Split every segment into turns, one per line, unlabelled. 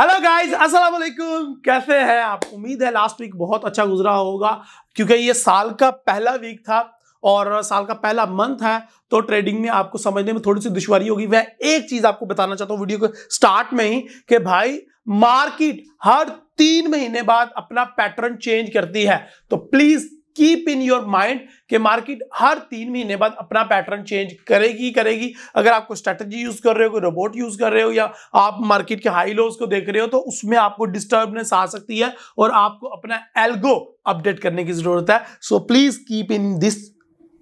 Hello guys अस्सलाम वालेकुम कैसे हैं आप उम्मीद है लास्ट वीक बहुत अच्छा गुजरा होगा क्योंकि ये साल का पहला वीक था और साल का पहला मंथ है तो ट्रेडिंग में आपको समझने में थोड़ी सी दुश्वारी होगी वह एक चीज आपको बताना चाहता हूँ वीडियो के स्टार्ट में ही कि भाई मार्केट हर तीन महीने बाद अपना पैटर्न चेंज करती है तो please keep in your mind कि मार्केट हर तीन महीने बाद अपना पैटर्न चेंज करेगी करेगी अगर आपको स्ट्रेटजी यूज कर रहे हो कोई रोबोट यूज कर रहे हो या आप मार्केट के हाई लोस को देख रहे हो तो उसमें आपको डिस्टर्बनेस आ सकती है और आपको अपना एल्गो अपडेट करने की जरूरत है so please keep in this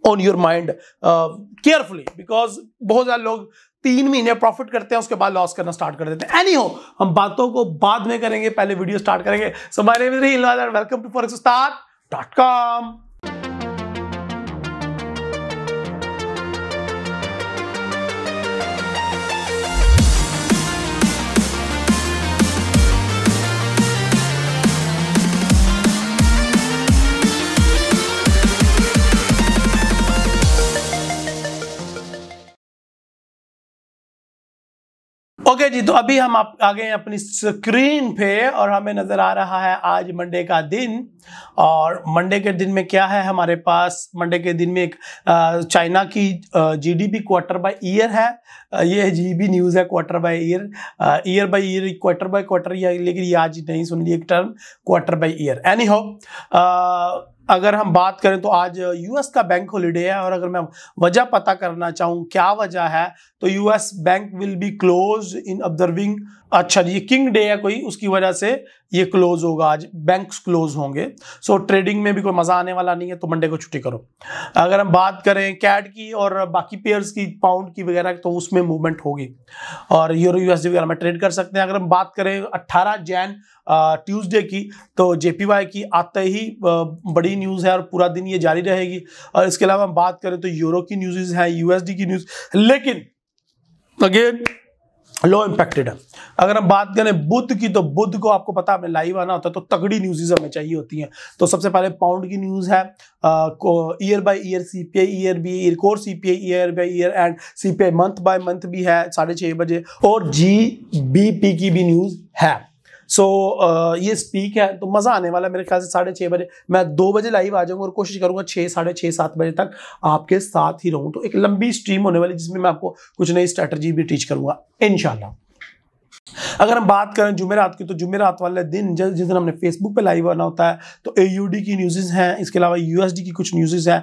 on your mind carefully because बहुत ज्यादा लोग तीन महीने प्रॉफिट करते हैं उसके बाद लॉस करना स्टार्ट कर देते हैं एनी हो हम बातों को बाद में करेंगे पहले वीडियो स्टार्ट करेंगे so my name is welcome to forex start Dot com. Okay जी तो अभी हम आप आ गए हैं अपनी स्क्रीन पे और हमें नज़र आ रहा है आज मंडे का दिन और मंडे के दिन में क्या है हमारे पास मंडे के दिन में एक चाइना की जीडीपी क्वार्टर बाय ईयर है ये बी न्यूज़ है quarter by year year by year quarter by quarter या लेकिन ये आज नहीं सुन ली एक term quarter by year any हो अगर हम बात करें तो आज यूएस का बैंक हॉलीडे है और अगर मैं वजह पता करना चाहूँ क्या वजह है तो US bank will be close in observing अच्छा जी किंग डे है कोई उसकी वजह से ये क्लोज होगा आज बैंक्स क्लोज होंगे सो so, ट्रेडिंग में भी कोई मज़ा आने वाला नहीं है तो मंडे को छुट्टी करो अगर हम बात करें कैट की और बाकी पेयर्स की पाउंड की वगैरह तो उसमें मूवमेंट होगी और यूरो यूएसडी वगैरह में ट्रेड कर सकते हैं अगर हम बात करें 18 जैन ट्यूसडे की तो जेपीवाई की आते ही बड़ी न्यूज़ है और पूरा दिन ये जारी रहेगी और इसके अलावा हम बात करें तो यूरो की न्यूज़ हैं यूएसडी की न्यूज़ लेकिन अगेन लो इम्पैक्टेड है अगर हम बात करें बुद्ध की तो बुद्ध को आपको पता हमें लाइव आना होता है तो तगड़ी न्यूज़ हमें चाहिए होती हैं तो सबसे पहले पाउंड की न्यूज़ है year by year C P I year by year core C P I year by year and C P I month by month भी है साढ़े छः बजे और जी बी पी की भी न्यूज़ है सो so, uh, ये स्पीक है तो मज़ा आने वाला है मेरे ख्याल से साढ़े छः बजे मैं दो बजे लाइव आ जाऊँगा और कोशिश करूँगा छः साढ़े छः सात बजे तक आपके साथ ही रहूँ तो एक लंबी स्ट्रीम होने वाली जिसमें मैं आपको कुछ नई स्ट्रैटर्जी भी टीच करूँगा इन अगर हम बात करें जुमेरात की तो जुमेरात वाले दिन जिस दिन हमने फेसबुक पे लाइव आना होता है तो ए की न्यूज़ हैं इसके अलावा यू की कुछ न्यूज़ हैं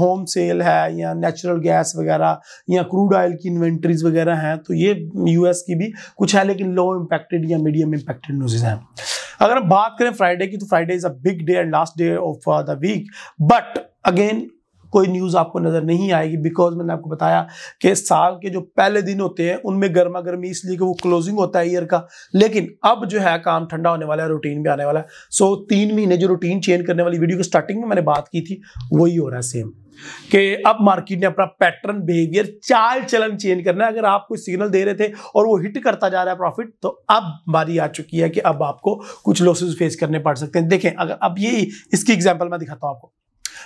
होम सेल है या नेचुरल गैस वगैरह या क्रूड ऑयल की इन्वेंट्रीज वगैरह हैं तो ये यूएस की भी कुछ है लेकिन लो इम्पैक्टेड या मीडियम इम्पैक्टेड न्यूज़ हैं अगर हम बात करें फ्राइडे की तो Friday is a big day and last day of the week but again कोई न्यूज़ आपको नज़र नहीं आएगी बिकॉज मैंने आपको बताया कि साल के जो पहले दिन होते हैं उनमें गर्मा गर्मी इसलिए कि वो क्लोजिंग होता है ईयर का लेकिन अब जो है काम ठंडा होने वाला है रूटीन में आने वाला है सो तीन महीने जो रूटीन चेंज करने वाली वीडियो की स्टार्टिंग में मैंने बात की थी वही हो रहा है सेम कि अब मार्केट ने अपना पैटर्न बिहेवियर चाल चलन चेंज करना है अगर आप कोई सिग्नल दे रहे थे और वो हिट करता जा रहा है प्रॉफिट तो अब बारी आ चुकी है कि अब आपको कुछ लॉसेस फेस करने पड़ सकते हैं देखें अगर अब यही इसकी एग्जांपल मैं दिखाता हूं आपको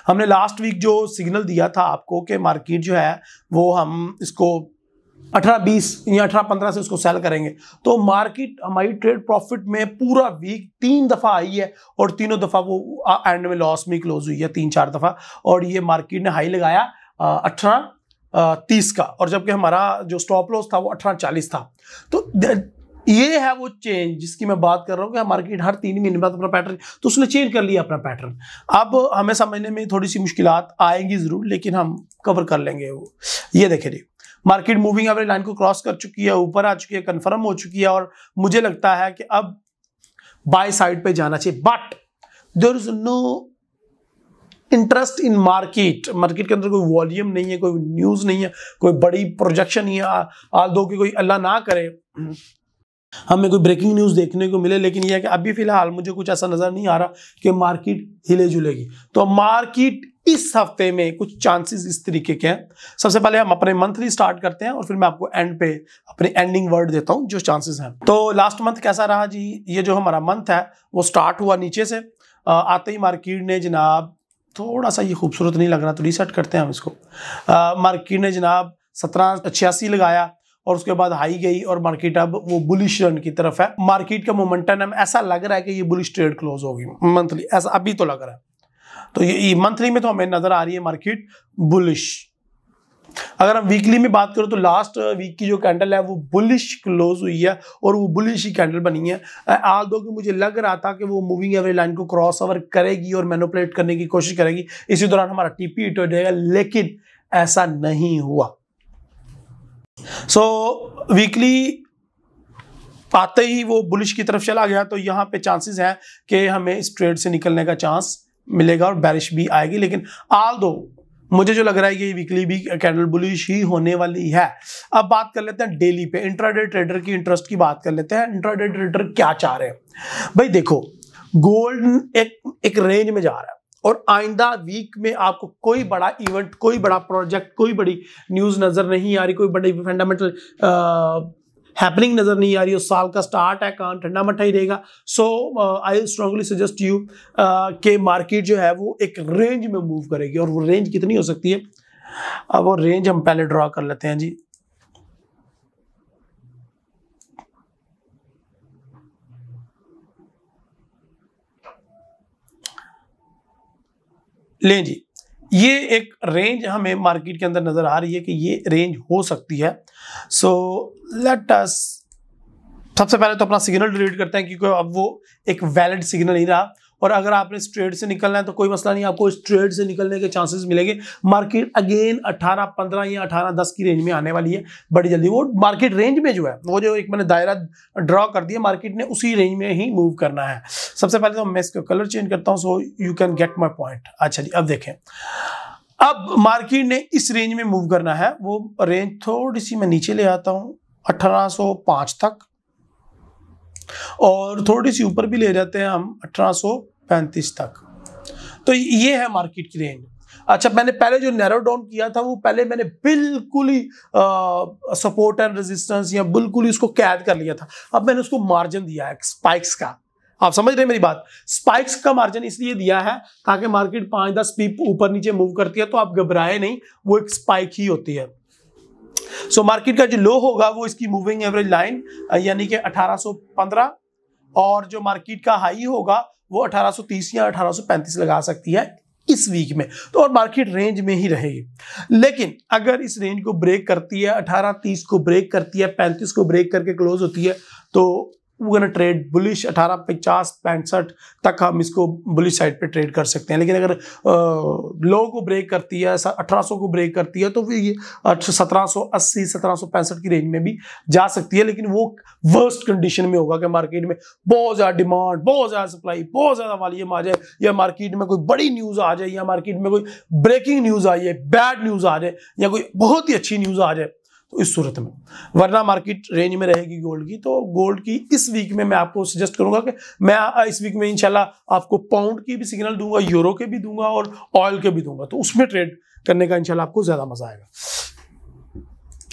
हमने लास्ट वीक जो सिग्नल दिया था आपको कि मार्केट जो है वो हम इसको अठारह बीस या 18 पंद्रह से उसको सेल करेंगे तो मार्केट हमारी ट्रेड प्रॉफिट में पूरा वीक तीन दफ़ा आई है और तीनों दफ़ा वो एंड में लॉस में क्लोज हुई है तीन चार दफ़ा और ये मार्केट ने हाई लगाया अठारह तीस का और जबकि हमारा जो स्टॉप लॉस था वो अठारह चालीस था तो ये है वो चेंज जिसकी मैं बात कर रहा हूँ कि मार्केट हर तीन महीने बाद अपना पैटर्न तो उसने चेंज कर लिया अपना पैटर्न अब हमें समझने में थोड़ी सी मुश्किल आएंगी ज़रूर लेकिन हम कवर कर लेंगे वो ये देखे जी मार्केट मूविंग एवरेज लाइन को क्रॉस कर चुकी है ऊपर आ चुकी है कन्फर्म हो चुकी है और मुझे लगता है कि अब बाय साइड पर जाना चाहिए but there is no interest in market market के अंदर कोई वॉल्यूम नहीं है कोई न्यूज़ नहीं है कोई बड़ी प्रोजेक्शन नहीं है आल दो कि कोई अल्लाह ना करे हमें कोई ब्रेकिंग न्यूज़ देखने को मिले लेकिन यह है कि अभी फिलहाल मुझे कुछ ऐसा नज़र नहीं आ रहा कि मार्केट हिले जुलेगी तो मार्केट इस हफ्ते में कुछ चांसेस इस तरीके के हैं सबसे पहले हम अपने मंथली स्टार्ट करते हैं और फिर मैं आपको एंड पे अपने एंडिंग वर्ड देता हूँ जो चांसेस हैं तो लास्ट मंथ कैसा रहा जी ये जो हमारा मंथ है वो स्टार्ट हुआ नीचे से आते ही मार्केट ने जनाब थोड़ा सा ये खूबसूरत नहीं लग रहा तो रिसेट करते हैं हम इसको मार्केट ने जनाब सत्रह छियासी लगाया और उसके बाद हाई गई और मार्केट अब वो बुलिश रन की तरफ है मार्केट का मोमेंटम ऐसा लग रहा है कि ये बुलिश ट्रेड क्लोज होगी मंथली ऐसा अभी तो लग रहा है तो ये मंथली में तो हमें नजर आ रही है मार्केट बुलिश अगर हम वीकली में बात करें तो लास्ट वीक की जो कैंडल है वो बुलिश क्लोज हुई है और वो बुलिश ही कैंडल बनी है आल दो तो कि मुझे लग रहा था कि वो मूविंग एवरेज लाइन को क्रॉस ओवर करेगी और मैनोपलेट करने की कोशिश करेगी इसी दौरान हमारा टीपी हिट हो जाएगा लेकिन ऐसा नहीं हुआ सो so, वीकली आते ही वो बुलिश की तरफ चला गया तो यहाँ पे चांसेस हैं कि हमें इस ट्रेड से निकलने का चांस मिलेगा और बारिश भी आएगी लेकिन आल दो मुझे जो लग रहा है कि वीकली भी कैंडल बुलिश ही होने वाली है अब बात कर लेते हैं डेली पे इंट्राडे ट्रेडर की इंटरेस्ट की बात कर लेते हैं इंट्राडे ट्रेडर क्या चाह रहे हैं भाई देखो गोल्ड एक एक रेंज में जा रहा है और आइंदा वीक में आपको कोई बड़ा इवेंट कोई बड़ा प्रोजेक्ट कोई बड़ी न्यूज़ नज़र नहीं आ रही कोई बड़ी फंडामेंटल हैपनिंग नज़र नहीं आ रही उस साल का स्टार्ट है कान ठंडा मठा ही रहेगा so I strongly suggest you के मार्केट जो है वो एक रेंज में मूव करेगी और वो रेंज कितनी हो सकती है अब वो रेंज हम पहले ड्रॉ कर लेते हैं जी लें जी ये एक रेंज हमें मार्केट के अंदर नज़र आ रही है कि ये रेंज हो सकती है सो लेट अस सबसे पहले तो अपना सिग्नल डिलीट करते हैं क्योंकि अब वो एक वैलिड सिग्नल नहीं रहा और अगर आपने इस ट्रेड से निकलना है तो कोई मसला नहीं आपको स्ट्रेट से निकलने के चांसेस मिलेंगे मार्केट अगेन 18 15 या 18 10 की रेंज में आने वाली है बड़ी जल्दी वो मार्केट रेंज में जो है वो जो एक मैंने दायरा ड्रॉ कर दिया मार्केट ने उसी रेंज में ही मूव करना है सबसे पहले तो मैं इसका कलर चेंज करता हूँ so you can get my point अच्छा जी अब देखें अब मार्केट ने इस रेंज में मूव करना है वो रेंज थोड़ी सी मैं नीचे ले आता हूँ अठारह तक और थोड़ी सी ऊपर भी ले जाते हैं हम अठारह तक तो ये है मार्केट की रेंज अच्छा मैंने पहले जो नैरो डाउन किया था वो पहले मैंने बिल्कुल ही सपोर्ट एंड रेजिस्टेंस या बिल्कुल ही उसको कैद कर लिया था अब मैंने उसको मार्जिन दिया है स्पाइक्स का आप समझ रहे हैं मेरी बात स्पाइक्स का मार्जिन इसलिए दिया है ताकि मार्केट पांच दस पीप ऊपर नीचे मूव करती है तो आप घबराए नहीं वो एक स्पाइक ही होती है सो मार्केट का जो लो होगा वो इसकी मूविंग एवरेज लाइन यानी कि 1815 और जो मार्केट का हाई होगा वो 1830 या 1835 लगा सकती है इस वीक में तो और मार्केट रेंज में ही रहेगी लेकिन अगर इस रेंज को ब्रेक करती है 1830 को ब्रेक करती है 35 को ब्रेक करके क्लोज होती है तो ना ट्रेड बुलिश अठारह पचास पैंसठ तक हम इसको बुलिश साइड पे ट्रेड कर सकते हैं लेकिन अगर लो को ब्रेक करती है अठारह को ब्रेक करती है तो फिर ये सत्रह सौ अस्सी सत्रह सौ पैंसठ की रेंज में भी जा सकती है लेकिन वो वर्स्ट कंडीशन में होगा कि मार्केट में बहुत ज़्यादा डिमांड बहुत ज़्यादा सप्लाई बहुत ज़्यादा वॉल्यूम आ जाए या मार्केट में कोई बड़ी न्यूज़ आ जाए या मार्केट में कोई ब्रेकिंग न्यूज़ आ जाए बैड न्यूज़ आ जाए या कोई बहुत ही अच्छी न्यूज़ आ जाए तो इस सूरत में वरना मार्केट रेंज में रहेगी गोल्ड की तो गोल्ड की इस वीक में मैं आपको सजेस्ट करूंगा कि मैं इस वीक में इंशाल्लाह आपको पाउंड की भी सिग्नल दूंगा यूरो के भी दूंगा और ऑयल के भी दूंगा तो उसमें ट्रेड करने का इंशाल्लाह आपको ज़्यादा मज़ा आएगा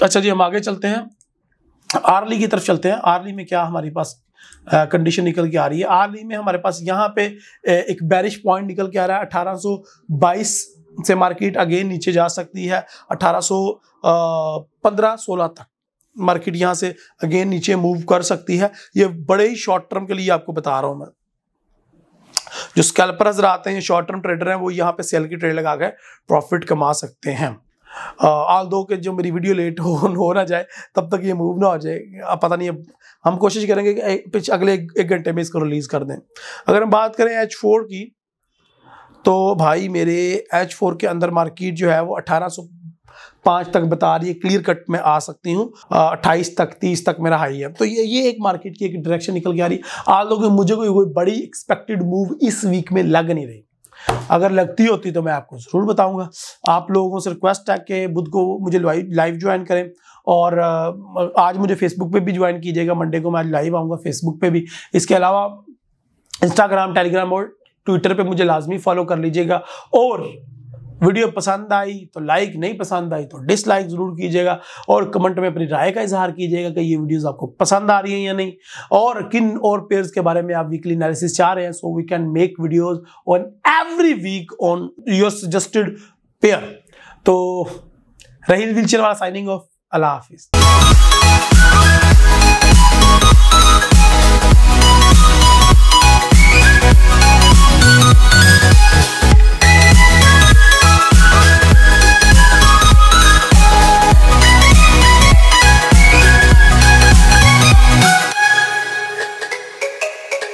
अच्छा जी हम आगे चलते हैं आर्ली की तरफ चलते हैं आर्ली में क्या हमारे पास कंडीशन uh, निकल के आ रही है आर्ली में हमारे पास यहाँ पे एक बैरिश पॉइंट निकल के आ रहा है अठारह से मार्केट अगेन नीचे जा सकती है अठारह सौ पंद्रह सोलह तक मार्केट यहाँ से अगेन नीचे मूव कर सकती है ये बड़े ही शॉर्ट टर्म के लिए आपको बता रहा हूँ मैं जो स्कैल्पर हजरा आते हैं शॉर्ट टर्म ट्रेडर हैं वो यहाँ पे सेल की ट्रेड लगा कर प्रॉफिट कमा सकते हैं आल दो के जो मेरी वीडियो लेट हो हो ना जाए तब तक ये मूव ना हो जाए अब पता नहीं हम कोशिश करेंगे कि अगले एक घंटे में इसको रिलीज़ कर दें अगर हम बात करें एच फोर की तो भाई मेरे एच फोर के अंदर मार्केट जो है वो अठारह सौ पाँच तक बता रही है क्लियर कट में आ सकती हूँ अट्ठाईस तक तीस तक मेरा हाई है तो ये ये एक मार्केट की एक डायरेक्शन निकल के आ रही है आज लोग मुझे कोई कोई बड़ी एक्सपेक्टेड मूव इस वीक में लग नहीं रही अगर लगती होती तो मैं आपको ज़रूर बताऊंगा आप लोगों से रिक्वेस्ट है कि बुध को मुझे लाइव ज्वाइन करें और आज मुझे फेसबुक पे भी ज्वाइन कीजिएगा मंडे को मैं आज लाइव आऊँगा फेसबुक पे भी इसके अलावा इंस्टाग्राम टेलीग्राम और ट्विटर पे मुझे लाजमी फॉलो कर लीजिएगा और वीडियो पसंद आई तो लाइक नहीं पसंद आई तो डिसलाइक ज़रूर कीजिएगा और कमेंट में अपनी राय का इजहार कीजिएगा कि ये वीडियोस आपको पसंद आ रही हैं या नहीं और किन और पेयर्स के बारे में आप वीकली एनालिसिस चाह रहे हैं so we can make videos on every week on your suggested pair तो रही विलचर वाला साइनिंग ऑफ अल्लाह हाफिज़